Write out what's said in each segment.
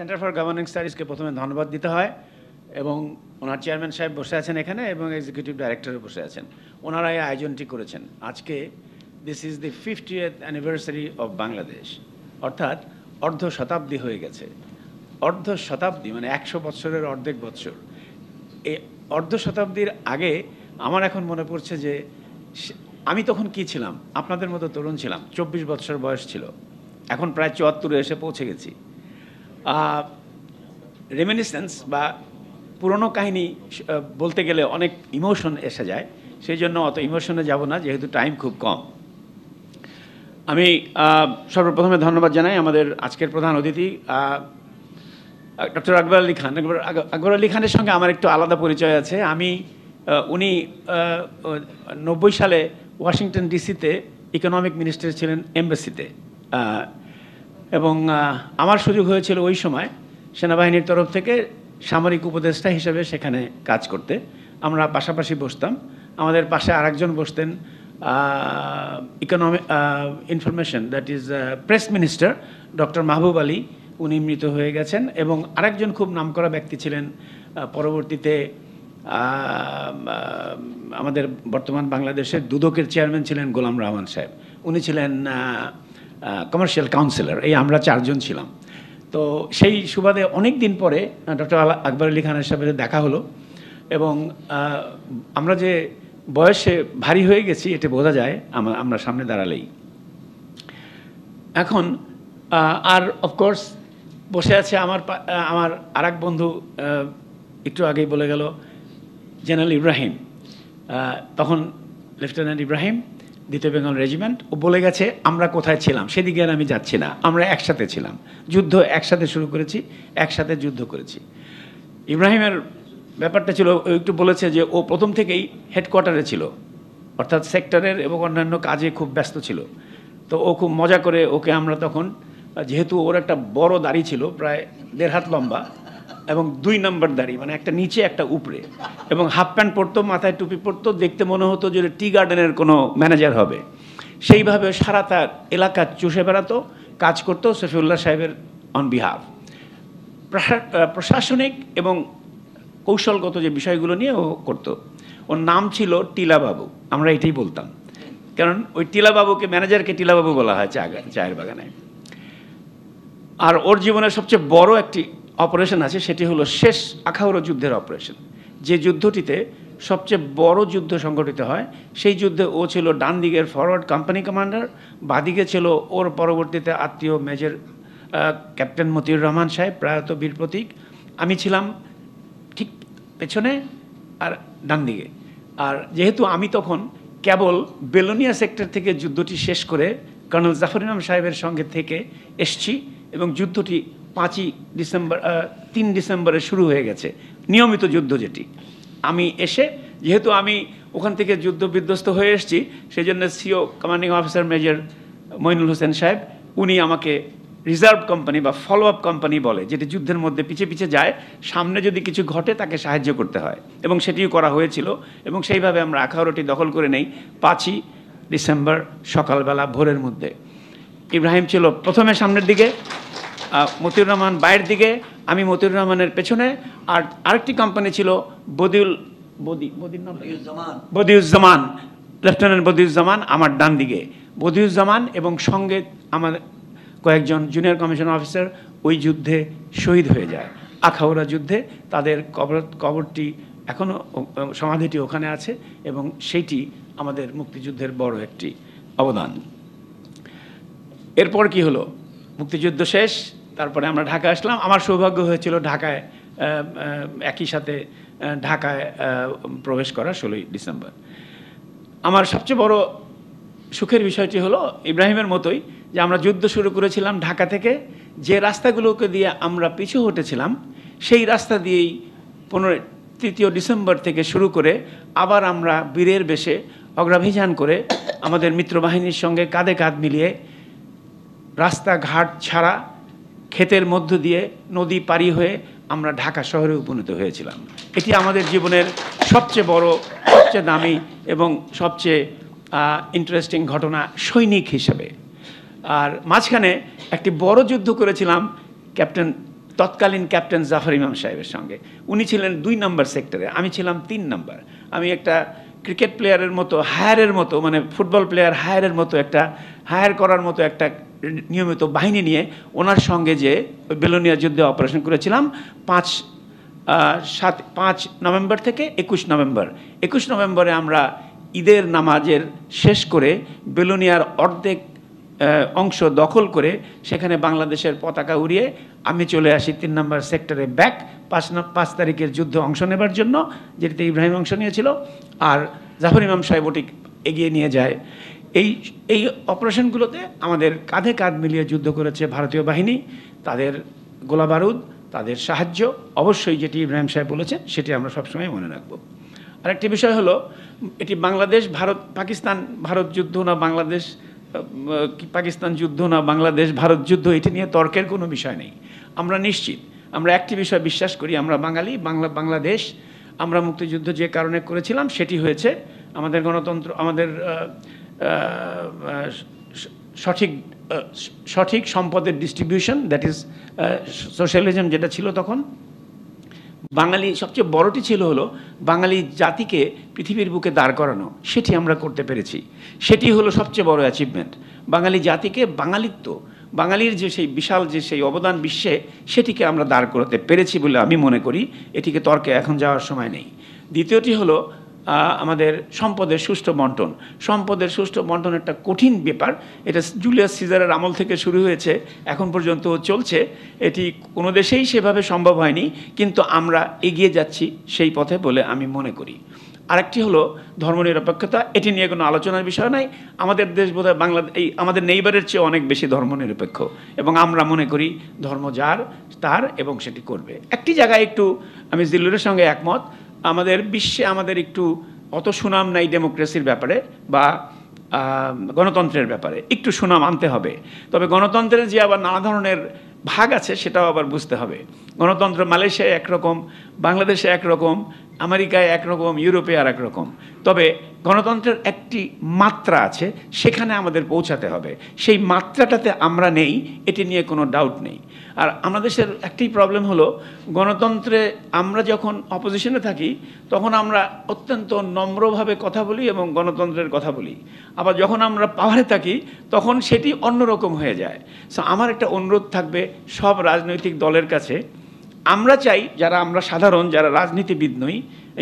centre for governing স্টাডিজকে প্রথমে ধন্যবাদ দিতে হয় এবং ওনার চেয়ারম্যান সাহেব বসে আছেন এখানে এবং এক্সিকিউটিভ ডাইরেক্টরও বসে আছেন ওনারা এই আয়োজনটি করেছেন আজকে this is the fifty anniversary of Bangladesh অর্থাৎ অর্ধ শতাব্দী হয়ে গেছে অর্ধ শতাব্দী মানে একশো বৎসরের অর্ধেক বৎসর এই অর্ধ শতাব্দীর আগে আমার এখন মনে পড়ছে যে আমি তখন কি ছিলাম আপনাদের মতো তরুণ ছিলাম চব্বিশ বছর বয়স ছিল এখন প্রায় চুয়াত্তরে এসে পৌঁছে গেছি রেমিনিসেন্স বা পুরনো কাহিনী বলতে গেলে অনেক ইমোশন এসে যায় সেই জন্য অত ইমোশনে যাব না যেহেতু টাইম খুব কম আমি সর্বপ্রথমে ধন্যবাদ জানাই আমাদের আজকের প্রধান অতিথি ডক্টর আকবর আলী খান আকবর আলী খানের সঙ্গে আমার একটু আলাদা পরিচয় আছে আমি উনি নব্বই সালে ওয়াশিংটন ডিসিতে ইকোনমিক মিনিস্টার ছিলেন এমবেসিতে এবং আমার সুযোগ হয়েছিল ওই সময় সেনাবাহিনীর তরফ থেকে সামরিক উপদেষ্টা হিসেবে সেখানে কাজ করতে আমরা পাশাপাশি বসতাম আমাদের পাশে আরেকজন বসতেন economy information that is press minister doctor Mahbub Ali উনি মৃত হয়ে গেছেন এবং আরেকজন খুব নামকরা ব্যক্তি ছিলেন পরবর্তীতে আমাদের বর্তমান বাংলাদেশের দুদকের চেয়ারম্যান ছিলেন গোলাম রহমান সাহেব উনি ছিলেন কমার্শিয়াল কাউন্সিলর এই আমরা চারজন ছিলাম তো সেই সুবাদে অনেক দিন পরে ডক্টর আকবর আলী খানের সাথে দেখা হলো এবং আমরা যে বয়সে ভারী হয়ে গেছি এটা বোঝা যায় আমরা সামনে দাঁড়ালেই এখন আর অফকোর্স বসে আছে আমার আমার আর এক বন্ধু একটু আগেই বলে গেল জেনারেল ইব্রাহিম তখন লেফটেন্যান্ট ইব্রাহিম দ্বিতীয় বেঙ্গল রেজিমেন্ট ও বলে গেছে আমরা কোথায় ছিলাম সেদিকে আমি যাচ্ছি না আমরা একসাথে ছিলাম যুদ্ধ একসাথে শুরু করেছি একসাথে যুদ্ধ করেছি ইব্রাহিমের ব্যাপারটা ছিল ও একটু বলেছে যে ও প্রথম থেকেই হেডকোয়ার্টারে ছিল অর্থাৎ সেক্টরের এবং অন্যান্য কাজে খুব ব্যস্ত ছিল তো ও খুব মজা করে ওকে আমরা তখন যেহেতু ওর একটা বড় দাড়ি ছিল প্রায় দেড় হাত লম্বা এবং দুই নাম্বার দাড়ি মানে একটা নিচে একটা উপরে এবং হাফ প্যান্ট পরতো মাথায় টুপি পরতো দেখতে মনে হতো যে টি গার্ডেনের কোনো ম্যানেজার হবে সেইভাবে সারা তার এলাকা চষে বেড়াতো কাজ করত সফিউল্লাহ সাহেবের অন বিহাফ প্রশাসনিক এবং কৌশলগত যে বিষয়গুলো নিয়ে ও করত ওর নাম ছিল টিলাবাবু আমরা এটাই বলতাম কারণ ওই টিলাবাবুকে ম্যানেজারকে টিলাবাবু বলা হয় চা চায়ের বাগানে আর ওর জীবনের সবচেয়ে বড় একটি অপারেশন আছে সেটি হলো শেষ আখাউরো যুদ্ধের অপারেশন যে যুদ্ধটিতে সবচেয়ে বড় যুদ্ধ সংগঠিত হয় সেই যুদ্ধে ও ছিল ডান দিকের ফরওয়ার্ড কোম্পানি কমান্ডার বাদিকে ছিল ওর পরবর্তীতে আত্মীয় মেজর ক্যাপ্টেন মতিউর রহমান সাহেব প্রয়াত বীর প্রতীক আমি ছিলাম ঠিক পেছনে আর ডান দিকে আর যেহেতু আমি তখন কেবল বেলোনিয়া সেক্টর থেকে যুদ্ধটি শেষ করে কর্নেল জাফর ইমাম সাহেবের সঙ্গে থেকে এসছি এবং যুদ্ধটি পাঁচই ডিসেম্বর তিন ডিসেম্বরে শুরু হয়ে গেছে নিয়মিত যুদ্ধ যেটি আমি এসে যেহেতু আমি ওখান থেকে যুদ্ধ বিধ্বস্ত হয়ে এসেছি সেই জন্য CO commanding officer major Moinul Hossain সাহেব উনি আমাকে রিজার্ভ কোম্পানি বা ফলো আপ কোম্পানি বলে যেটি যুদ্ধের মধ্যে পিছিয়ে পিছিয়ে যায় সামনে যদি কিছু ঘটে তাকে সাহায্য করতে হয় এবং সেটিও করা হয়েছিল এবং সেইভাবে আমরা আখাউরটি দখল করে নেই পাঁচই ডিসেম্বর সকালবেলা ভোরের মধ্যে ইব্রাহিম ছিল প্রথমে সামনের দিকে মতিউর রহমান বাইরের দিকে আমি মতিউর রহমানের পেছনে আর আরেকটি কোম্পানি ছিল বদিউল বদি বদির নাম বদিউজ্জামান লেফটেন্যান্ট বদিউজ্জামান আমার ডান দিকে বদিউজ্জামান এবং সঙ্গে আমার কয়েকজন জুনিয়র কমিশন অফিসার ওই যুদ্ধে শহীদ হয়ে যায় আখাউরা যুদ্ধে তাদের কবর কবরটি এখনও সমাধিটি ওখানে আছে এবং সেইটি আমাদের মুক্তিযুদ্ধের বড় একটি অবদান এরপর কি হলো মুক্তিযুদ্ধ শেষ তারপরে আমরা ঢাকা আসলাম আমার সৌভাগ্য হয়েছিল ঢাকায় একই সাথে ঢাকায় প্রবেশ করা ষোলোই ডিসেম্বর আমার সবচেয়ে বড় সুখের বিষয়টি হলো ইব্রাহিমের মতোই যে আমরা যুদ্ধ শুরু করেছিলাম ঢাকা থেকে যে রাস্তাগুলোকে দিয়ে আমরা পিছু হটেছিলাম সেই রাস্তা দিয়েই পনেরো তৃতীয় ডিসেম্বর থেকে শুরু করে আবার আমরা বীরের বেশে অগ্রাভিযান করে আমাদের মিত্রবাহিনীর সঙ্গে কাঁধে কাঁধ মিলিয়ে রাস্তাঘাট ছাড়া ক্ষেতের মধ্য দিয়ে নদী পারি হয়ে আমরা ঢাকা শহরে উপনীত হয়েছিলাম এটি আমাদের জীবনের সবচেয়ে বড় সবচেয়ে দামি এবং সবচেয়ে ইন্টারেস্টিং ঘটনা সৈনিক হিসেবে আর মাঝখানে একটি বড় যুদ্ধ করেছিলাম ক্যাপ্টেন তৎকালীন ক্যাপ্টেন জাফর ইমাম সাহেবের সঙ্গে উনি ছিলেন দুই নম্বর সেক্টরে আমি ছিলাম তিন নম্বর আমি একটা ক্রিকেট প্লেয়ারের মতো হায়ারের মতো মানে ফুটবল প্লেয়ার হায়ারের মতো একটা হায়ার করার মতো একটা নিয়মিত বাহিনী নিয়ে ওনার সঙ্গে যে বেলোনিয়া যুদ্ধে অপারেশন করেছিলাম পাঁচ সাত পাঁচ নভেম্বর থেকে একুশ নভেম্বর একুশ নভেম্বরে আমরা ঈদের নামাজের শেষ করে বেলোনিয়ার অর্ধেক অংশ দখল করে সেখানে বাংলাদেশের পতাকা উড়িয়ে আমি চলে আসি তিন নম্বর সেক্টরে ব্যাক পাঁচ পাঁচ তারিখের যুদ্ধ অংশ নেবার জন্য যেটিতে ইব্রাহিম অংশ নিয়েছিল আর জাফর ইমাম সাহেব ওটি এগিয়ে নিয়ে যায় এই এই অপারেশনগুলোতে আমাদের কাঁধে কাঁধ মিলিয়ে যুদ্ধ করেছে ভারতীয় বাহিনী তাদের গোলা বারুদ তাদের সাহায্য অবশ্যই যেটি ইব্রাহিম সাহেব বলেছেন সেটি আমরা সবসময় মনে রাখব আরেকটি বিষয় হলো এটি বাংলাদেশ ভারত পাকিস্তান ভারত যুদ্ধ না বাংলাদেশ পাকিস্তান যুদ্ধ না বাংলাদেশ ভারত যুদ্ধ এটি নিয়ে তর্কের কোনো বিষয় নেই আমরা নিশ্চিত আমরা একটি বিষয় বিশ্বাস করি আমরা বাঙালি বাংলা বাংলাদেশ আমরা মুক্তিযুদ্ধ যে কারণে করেছিলাম সেটি হয়েছে আমাদের গণতন্ত্র আমাদের সঠিক সঠিক সম্পদের ডিস্ট্রিবিউশন দ্যাট ইজ সোশ্যালিজম যেটা ছিল তখন বাঙালি সবচেয়ে বড়টি ছিল হলো বাঙালি জাতিকে পৃথিবীর বুকে দাঁড় করানো সেটি আমরা করতে পেরেছি সেটি হলো সবচেয়ে বড় অ্যাচিভমেন্ট বাঙালি জাতিকে বাঙালিত্ব বাঙালির যে সেই বিশাল যে সেই অবদান বিশ্বে সেটিকে আমরা দাঁড় করাতে পেরেছি বলে আমি মনে করি এটিকে তর্কে এখন যাওয়ার সময় নেই দ্বিতীয়টি হলো আমাদের সম্পদের সুষ্ঠু বন্টন সম্পদের সুষ্ঠু বন্টন একটা কঠিন ব্যাপার এটা জুলিয়াস সিজারের আমল থেকে শুরু হয়েছে এখন পর্যন্ত চলছে এটি কোনো দেশেই সেভাবে সম্ভব হয়নি কিন্তু আমরা এগিয়ে যাচ্ছি সেই পথে বলে আমি মনে করি আরেকটি হলো ধর্মনিরপেক্ষতা এটি নিয়ে কোনো আলোচনার বিষয় নাই আমাদের দেশ বোধহয় বাংলাদেশ এই আমাদের নেইবারের চেয়ে অনেক বেশি ধর্মনিরপেক্ষ এবং আমরা মনে করি ধর্ম যার তার এবং সেটি করবে একটি জায়গায় একটু আমি জিল্লুরের সঙ্গে একমত আমাদের বিশ্বে আমাদের একটু অত সুনাম নাই ডেমোক্রেসির ব্যাপারে বা গণতন্ত্রের ব্যাপারে একটু সুনাম আনতে হবে তবে গণতন্ত্রের যে আবার নানা ধরনের ভাগ আছে সেটাও আবার বুঝতে হবে গণতন্ত্র মালয়েশিয়ায় একরকম বাংলাদেশে একরকম আমেরিকায় একরকম ইউরোপে আর একরকম তবে গণতন্ত্রের একটি মাত্রা আছে সেখানে আমাদের পৌঁছাতে হবে সেই মাত্রাটাতে আমরা নেই এটি নিয়ে কোনো ডাউট নেই আর আমাদের দেশের একটি প্রবলেম হলো গণতন্ত্রে আমরা যখন অপোজিশনে থাকি তখন আমরা অত্যন্ত নম্রভাবে কথা বলি এবং গণতন্ত্রের কথা বলি আবার যখন আমরা পাওয়ারে থাকি তখন সেটি অন্যরকম হয়ে যায় সো আমার একটা অনুরোধ থাকবে সব রাজনৈতিক দলের কাছে আমরা চাই যারা আমরা সাধারণ যারা রাজনীতিবিদ নই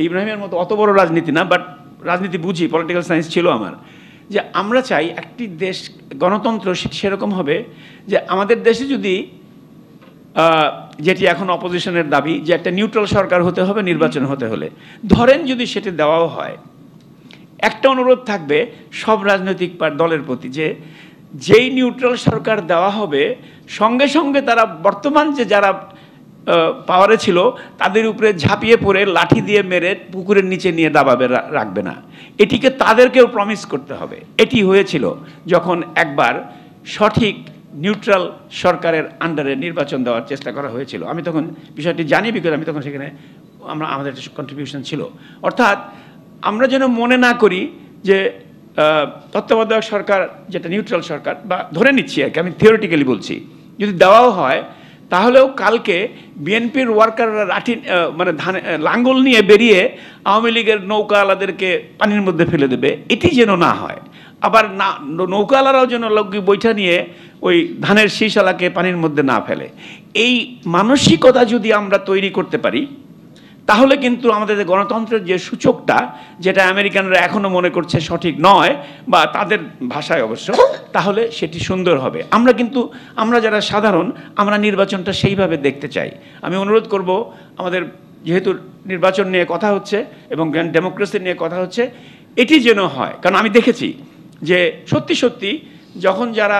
ইব্রাহিমের মতো অত বড় রাজনীতি না বাট রাজনীতি বুঝি পলিটিক্যাল সায়েন্স ছিল আমার যে আমরা চাই একটি দেশ গণতন্ত্র সেরকম হবে যে আমাদের দেশে যদি যেটি এখন অপোজিশনের দাবি যে একটা নিউট্রাল সরকার হতে হবে নির্বাচন হতে হলে ধরেন যদি সেটি দেওয়াও হয় একটা অনুরোধ থাকবে সব রাজনৈতিক দলের প্রতি যে যেই নিউট্রাল সরকার দেওয়া হবে সঙ্গে সঙ্গে তারা বর্তমান যে যারা পাওয়ারে ছিল তাদের উপরে ঝাঁপিয়ে পড়ে লাঠি দিয়ে মেরে পুকুরের নিচে নিয়ে দাবাবে রাখবে না এটিকে তাদেরকেও প্রমিস করতে হবে এটি হয়েছিল যখন একবার সঠিক নিউট্রাল সরকারের আন্ডারে নির্বাচন দেওয়ার চেষ্টা করা হয়েছিল আমি তখন বিষয়টি জানি বিকজ আমি তখন সেখানে আমরা আমাদের কন্ট্রিবিউশন ছিল অর্থাৎ আমরা যেন মনে না করি যে তত্ত্বাবধায়ক সরকার যেটা নিউট্রাল সরকার বা ধরে নিচ্ছি আর কি আমি থিওরিটিক্যালি বলছি যদি দেওয়াও হয় তাহলেও কালকে বিএনপির ওয়ার্কাররা রাঠি মানে ধান লাঙ্গল নিয়ে বেরিয়ে আওয়ামী লীগের নৌকাওয়ালাদেরকে পানির মধ্যে ফেলে দেবে এটি যেন না হয় আবার না নৌকাওয়ালারাও যেন লগ্গি বৈঠা নিয়ে ওই ধানের শীষালাকে পানির মধ্যে না ফেলে এই মানসিকতা যদি আমরা তৈরি করতে পারি তাহলে কিন্তু আমাদের গণতন্ত্রের যে সূচকটা যেটা আমেরিকানরা এখনও মনে করছে সঠিক নয় বা তাদের ভাষায় অবশ্য তাহলে সেটি সুন্দর হবে আমরা কিন্তু আমরা যারা সাধারণ আমরা নির্বাচনটা সেইভাবে দেখতে চাই আমি অনুরোধ করব আমাদের যেহেতু নির্বাচন নিয়ে কথা হচ্ছে এবং ডেমোক্রেসি নিয়ে কথা হচ্ছে এটি যেন হয় কারণ আমি দেখেছি যে সত্যি সত্যি যখন যারা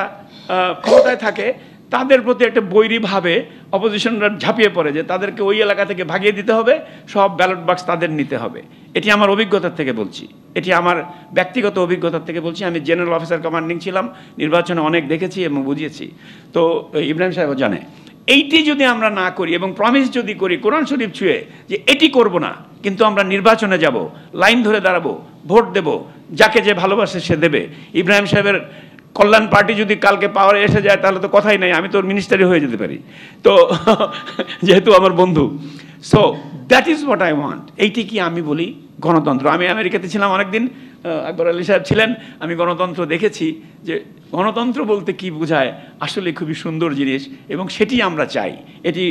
ক্ষমতায় থাকে তাদের প্রতি একটা বৈরীভাবে অপোজিশনরা ঝাঁপিয়ে পড়ে যে তাদেরকে ওই এলাকা থেকে ভাগিয়ে দিতে হবে সব ব্যালট বাক্স তাদের নিতে হবে এটি আমার অভিজ্ঞতার থেকে বলছি এটি আমার ব্যক্তিগত অভিজ্ঞতার থেকে বলছি আমি জেনারেল অফিসার কমান্ডিং ছিলাম নির্বাচনে অনেক দেখেছি এবং বুঝিয়েছি তো ইব্রাহিম সাহেব জানে এইটি যদি আমরা না করি এবং প্রমিস যদি করি কোরআন শরীফ ছুঁয়ে যে এটি করব না কিন্তু আমরা নির্বাচনে যাব লাইন ধরে দাঁড়াবো ভোট দেব যাকে যে ভালোবাসে সে দেবে ইব্রাহিম সাহেবের কল্যাণ পার্টি যদি কালকে পাওয়ারে এসে যায় তাহলে তো কথাই নাই আমি তোর মিনিস্টারি হয়ে যেতে পারি তো যেহেতু আমার বন্ধু so that is what I want এইটি কি আমি বলি গণতন্ত্র আমি আমেরিকাতে ছিলাম অনেকদিন আকবর আলী সাহেব ছিলেন আমি গণতন্ত্র দেখেছি যে গণতন্ত্র বলতে কি বোঝায় আসলে খুবই সুন্দর জিনিস এবং সেটি আমরা চাই এটি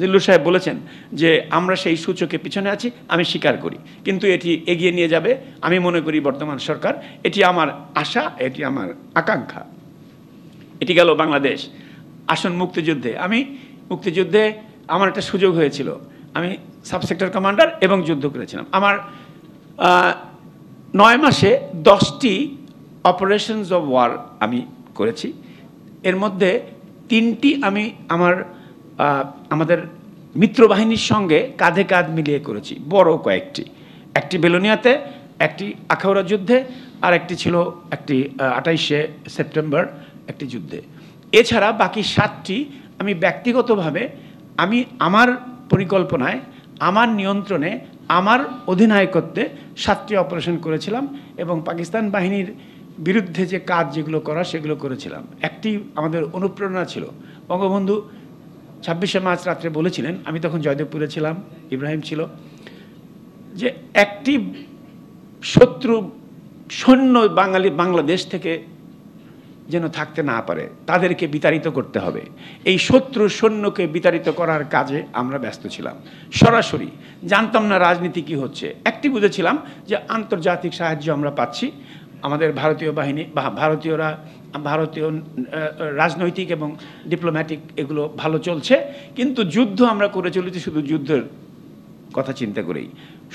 জিল্লু সাহেব বলেছেন যে আমরা সেই সূচকে পিছনে আছি আমি স্বীকার করি কিন্তু এটি এগিয়ে নিয়ে যাবে আমি মনে করি বর্তমান সরকার এটি আমার আশা এটি আমার আকাঙ্ক্ষা এটি গেল বাংলাদেশ আসন মুক্তিযুদ্ধে আমি মুক্তিযুদ্ধে আমার একটা সুযোগ হয়েছিল আমি সাবসেক্টর কমান্ডার এবং যুদ্ধ করেছিলাম আমার নয় মাসে দশটি অপারেশনস অব ওয়ার আমি করেছি এর মধ্যে তিনটি আমি আমার আমাদের মিত্রবাহিনীর সঙ্গে কাঁধে কাঁধ মিলিয়ে করেছি বড় কয়েকটি একটি বেলোনিয়াতে একটি আখাউড়া যুদ্ধে আর একটি ছিল একটি আঠাইশে সেপ্টেম্বর একটি যুদ্ধে এছাড়া বাকি সাতটি আমি ব্যক্তিগতভাবে আমি আমার পরিকল্পনায় আমার নিয়ন্ত্রণে আমার অধিনায়কত্বে সাতটি অপারেশন করেছিলাম এবং পাকিস্তান বাহিনীর বিরুদ্ধে যে কাজ যেগুলো করা সেগুলো করেছিলাম একটি আমাদের অনুপ্রেরণা ছিল বঙ্গবন্ধু ছাব্বিশে মার্চ রাত্রে বলেছিলেন আমি তখন জয়দেবপুরে ছিলাম ইব্রাহিম ছিল যে একটি শত্রু সৈন্য বাঙালি বাংলাদেশ থেকে যেন থাকতে না পারে তাদেরকে বিতাড়িত করতে হবে এই শত্রু সৈন্যকে বিতাড়িত করার কাজে আমরা ব্যস্ত ছিলাম সরাসরি জানতাম না রাজনীতি কি হচ্ছে একটি বুঝেছিলাম যে আন্তর্জাতিক সাহায্য আমরা পাচ্ছি আমাদের ভারতীয় বাহিনী বা ভারতীয়রা ভারতীয় রাজনৈতিক এবং ডিপ্লোম্যাটিক এগুলো ভালো চলছে কিন্তু যুদ্ধ আমরা করে চলেছি শুধু যুদ্ধের কথা চিন্তা করেই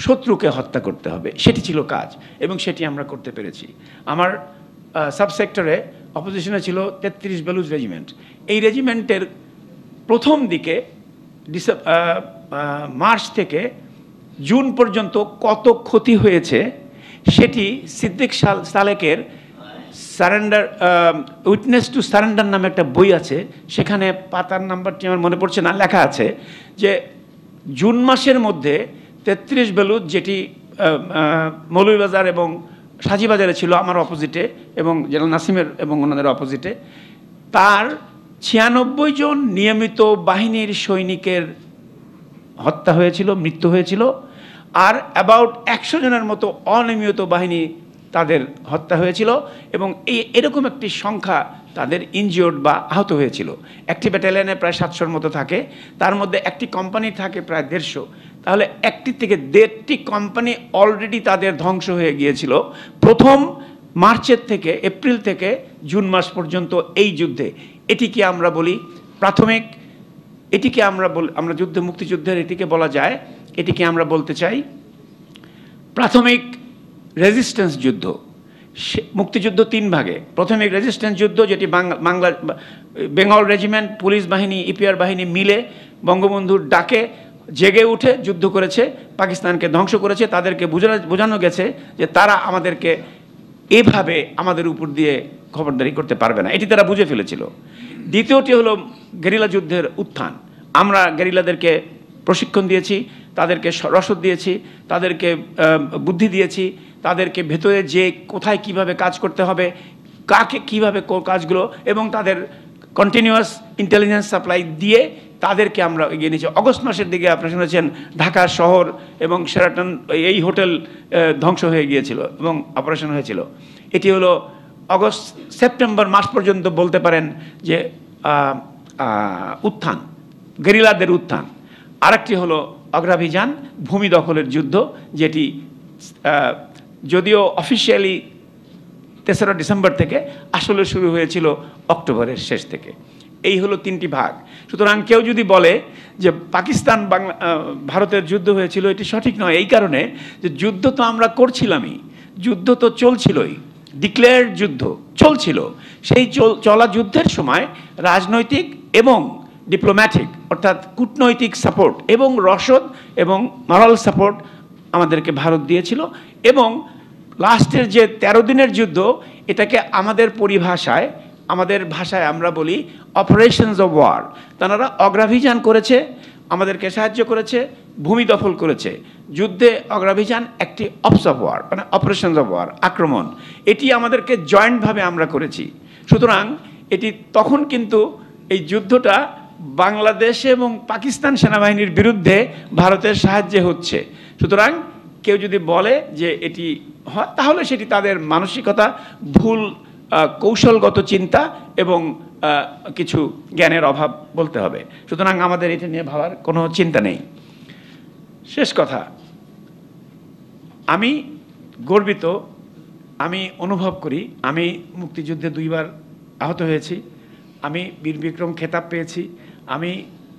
শত্রুকে হত্যা করতে হবে সেটি ছিল কাজ এবং সেটি আমরা করতে পেরেছি আমার সাবসেক্টরে অপোজিশনে ছিল তেত্রিশ বেলুজ রেজিমেন্ট এই রেজিমেন্টের প্রথম দিকে মার্চ থেকে জুন পর্যন্ত কত ক্ষতি হয়েছে সেটি সিদ্দিক সালেকের সারেন্ডার উইটনেস টু সারেন্ডার নামে একটা বই আছে সেখানে পাতার নাম্বারটি আমার মনে পড়ছে না লেখা আছে যে জুন মাসের মধ্যে তেত্রিশ বেলুদ যেটি মৌলভীবাজার এবং সাজিবাজারে ছিল আমার অপোজিটে এবং জেনারেল নাসিমের এবং ওনাদের অপোজিটে তার ছিয়ানব্বই জন নিয়মিত বাহিনীর সৈনিকের হত্যা হয়েছিল মৃত্যু হয়েছিল আর অ্যাবাউট একশো জনের মতো অনিয়মিত বাহিনী তাদের হত্যা হয়েছিল এবং এই এরকম একটি সংখ্যা তাদের ইনজিওর্ড বা আহত হয়েছিল একটি ব্যাটালিয়ানে প্রায় সাতশোর মতো থাকে তার মধ্যে একটি কোম্পানি থাকে প্রায় দেড়শো তাহলে একটি থেকে দেড়টি কোম্পানি অলরেডি তাদের ধ্বংস হয়ে গিয়েছিল প্রথম মার্চের থেকে এপ্রিল থেকে জুন মাস পর্যন্ত এই যুদ্ধে এটিকে আমরা বলি প্রাথমিক এটিকে আমরা বল আমরা যুদ্ধে মুক্তিযুদ্ধের এটিকে বলা যায় এটিকে আমরা বলতে চাই প্রাথমিক রেজিস্ট্যান্স যুদ্ধ সে মুক্তিযুদ্ধ তিন ভাগে প্রাথমিক রেজিস্ট্যান্স যুদ্ধ যেটি বাংলা বেঙ্গল রেজিমেন্ট পুলিশ বাহিনী ইপিআর e বাহিনী মিলে বঙ্গবন্ধুর ডাকে জেগে উঠে যুদ্ধ করেছে পাকিস্তানকে ধ্বংস করেছে তাদেরকে বোঝানো গেছে যে তারা আমাদেরকে এভাবে আমাদের উপর দিয়ে খবরদারি করতে পারবে না এটি তারা বুঝে ফেলেছিল দ্বিতীয়টি হলো গেরিলা যুদ্ধের উত্থান আমরা গেরিলাদেরকে প্রশিক্ষণ দিয়েছি তাদেরকে রসদ দিয়েছি তাদেরকে বুদ্ধি দিয়েছি তাদেরকে ভেতরে যে কোথায় কিভাবে কাজ করতে হবে কাকে কিভাবে কাজগুলো এবং তাদের কন্টিনিউয়াস ইন্টেলিজেন্স সাপ্লাই দিয়ে তাদেরকে আমরা এগিয়ে নিয়েছি অগস্ট মাসের দিকে আপনারা শুনেছেন ঢাকা শহর এবং সেরাটন এই হোটেল ধ্বংস হয়ে গিয়েছিল এবং অপারেশন হয়েছিল এটি হলো অগস্ট সেপ্টেম্বর মাস পর্যন্ত বলতে পারেন যে উত্থান গেরিলাদের উত্থান আরেকটি হলো অগ্রাভিযান ভূমি দখলের যুদ্ধ যেটি যদিও অফিসিয়ালি তেসরা ডিসেম্বর থেকে আসলে শুরু হয়েছিল অক্টোবরের শেষ থেকে এই হলো তিনটি ভাগ সুতরাং কেউ যদি বলে যে পাকিস্তান বাংলা ভারতের যুদ্ধ হয়েছিল এটি সঠিক নয় এই কারণে যে যুদ্ধ তো আমরা করছিলামই যুদ্ধ তো চলছিলই ডিক্লেয়ার যুদ্ধ চলছিল সেই চলা যুদ্ধের সময় রাজনৈতিক এবং ডিপ্লোম্যাটিক অর্থাৎ কূটনৈতিক সাপোর্ট এবং রসদ এবং মরাল সাপোর্ট আমাদেরকে ভারত দিয়েছিল এবং লাস্টের যে ১৩ দিনের যুদ্ধ এটাকে আমাদের পরিভাষায় আমাদের ভাষায় আমরা বলি অপারেশনস অব ওয়ার তারা অগ্রাভিযান করেছে আমাদেরকে সাহায্য করেছে ভূমি দখল করেছে যুদ্ধে অগ্রাভিযান একটি অপস অফ ওয়ার মানে অপারেশনস অফ ওয়ার আক্রমণ এটি আমাদেরকে জয়েন্টভাবে আমরা করেছি সুতরাং এটি তখন কিন্তু এই যুদ্ধটা বাংলাদেশ এবং পাকিস্তান সেনাবাহিনীর বিরুদ্ধে ভারতের সাহায্যে হচ্ছে সুতরাং কেউ যদি বলে যে এটি হয় তাহলে সেটি তাদের মানসিকতা ভুল কৌশলগত চিন্তা এবং কিছু জ্ঞানের অভাব বলতে হবে সুতরাং আমাদের এটা নিয়ে ভাবার কোনো চিন্তা নেই শেষ কথা আমি গর্বিত আমি অনুভব করি আমি মুক্তিযুদ্ধে দুইবার আহত হয়েছি আমি বীর বিক্রম খেতাব পেয়েছি আমি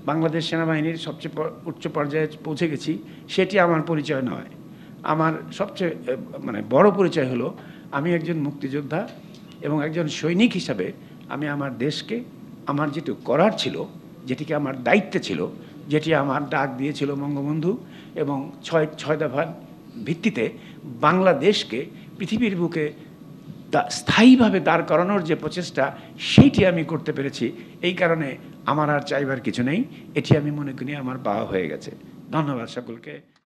বাংলাদেশ সেনাবাহিনীর সবচেয়ে উচ্চ পর্যায়ে পৌঁছে গেছি সেটি আমার পরিচয় নয় আমার সবচেয়ে মানে বড় পরিচয় হলো আমি একজন মুক্তিযোদ্ধা এবং একজন সৈনিক হিসাবে আমি আমার দেশকে আমার যেটু করার ছিল যেটিকে আমার দায়িত্ব ছিল যেটি আমার ডাক দিয়েছিল বঙ্গবন্ধু এবং ছয় ছয় দফার ভিত্তিতে বাংলাদেশকে পৃথিবীর বুকে স্থায়ীভাবে দাঁড় করানোর যে প্রচেষ্টা সেইটি আমি করতে পেরেছি এই কারণে আমার আর চাইবার কিছু নেই এটি আমি মনে করি আমার বাবা হয়ে গেছে ধন্যবাদ সকলকে